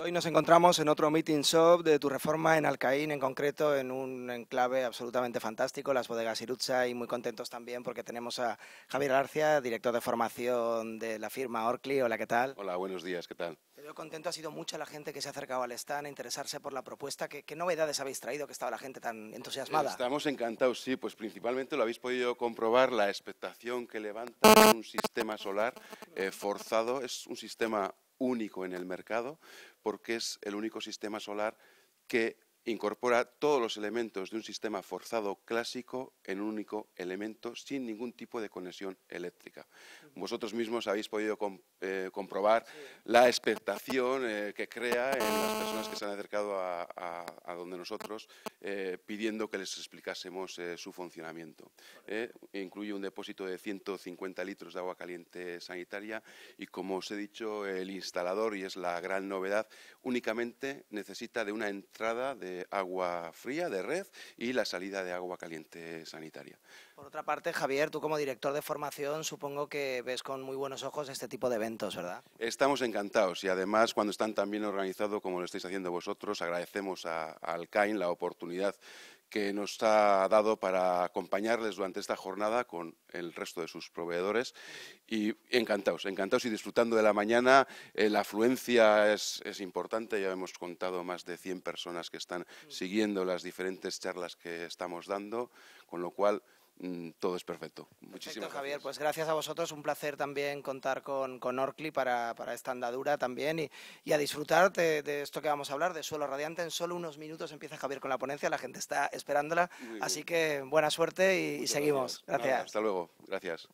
hoy nos encontramos en otro meeting shop de tu reforma en Alcaín, en concreto en un enclave absolutamente fantástico, las bodegas Irucha, y muy contentos también porque tenemos a Javier García, director de formación de la firma Orcli. Hola, ¿qué tal? Hola, buenos días, ¿qué tal? Te contento, ha sido mucha la gente que se ha acercado al stand a interesarse por la propuesta. ¿Qué, novedades habéis traído que estaba la gente tan entusiasmada? Estamos encantados, sí, pues principalmente lo habéis podido comprobar, la expectación que levanta un sistema solar eh, forzado. Es un sistema único en el mercado porque es el único sistema solar que incorpora todos los elementos de un sistema forzado clásico en un único elemento sin ningún tipo de conexión eléctrica. Vosotros mismos habéis podido eh, comprobar la expectación eh, que crea en las personas que se han acercado a donde nosotros eh, pidiendo que les explicásemos eh, su funcionamiento. Eh, incluye un depósito de 150 litros de agua caliente sanitaria y, como os he dicho, el instalador, y es la gran novedad, únicamente necesita de una entrada de agua fría de red y la salida de agua caliente sanitaria. Por otra parte, Javier, tú como director de formación supongo que ves con muy buenos ojos este tipo de eventos, ¿verdad? Estamos encantados y además cuando están tan bien organizados como lo estáis haciendo vosotros, agradecemos a, a la oportunidad que nos ha dado para acompañarles durante esta jornada con el resto de sus proveedores. Y encantados, encantados y disfrutando de la mañana. Eh, la afluencia es, importante, ya hemos contado más de 100 personas que están mm. siguiendo las diferentes charlas que estamos dando, con lo cual Mm, todo es perfecto. Muchísimas perfecto, Javier. Pues gracias a vosotros. Un placer también contar con, con Orkli para, esta andadura también y, a disfrutar de, esto que vamos a hablar, de Suelo Radiante. En solo unos minutos empieza Javier con la ponencia. La gente está esperándola. así que buena suerte y, seguimos. Gracias. hasta luego. Gracias.